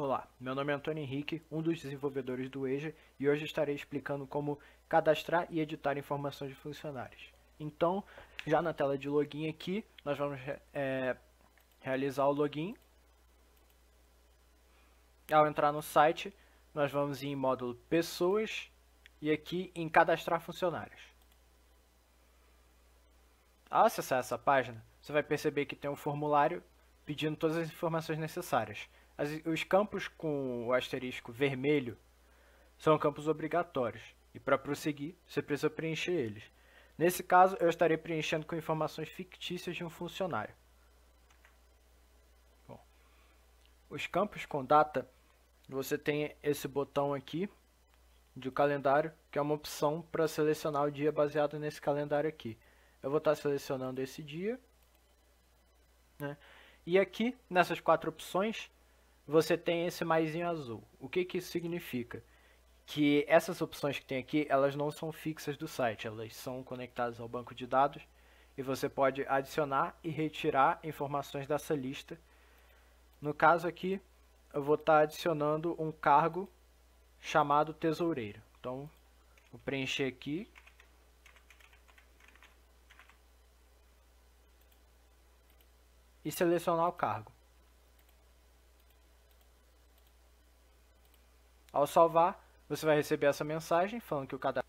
Olá, meu nome é Antônio Henrique, um dos desenvolvedores do EJA, e hoje estarei explicando como cadastrar e editar informações de funcionários. Então, já na tela de login aqui, nós vamos é, realizar o login. Ao entrar no site, nós vamos ir em módulo Pessoas e aqui em Cadastrar Funcionários. Ao acessar essa página, você vai perceber que tem um formulário pedindo todas as informações necessárias. As, os campos com o asterisco vermelho são campos obrigatórios e para prosseguir você precisa preencher eles. Nesse caso, eu estarei preenchendo com informações fictícias de um funcionário. Bom, os campos com data, você tem esse botão aqui de calendário, que é uma opção para selecionar o dia baseado nesse calendário aqui. Eu vou estar tá selecionando esse dia. Né? E aqui, nessas quatro opções, você tem esse em azul. O que, que isso significa? Que essas opções que tem aqui, elas não são fixas do site, elas são conectadas ao banco de dados e você pode adicionar e retirar informações dessa lista. No caso aqui, eu vou estar adicionando um cargo chamado tesoureiro. Então, vou preencher aqui. E selecionar o cargo. Ao salvar, você vai receber essa mensagem falando que o cadastro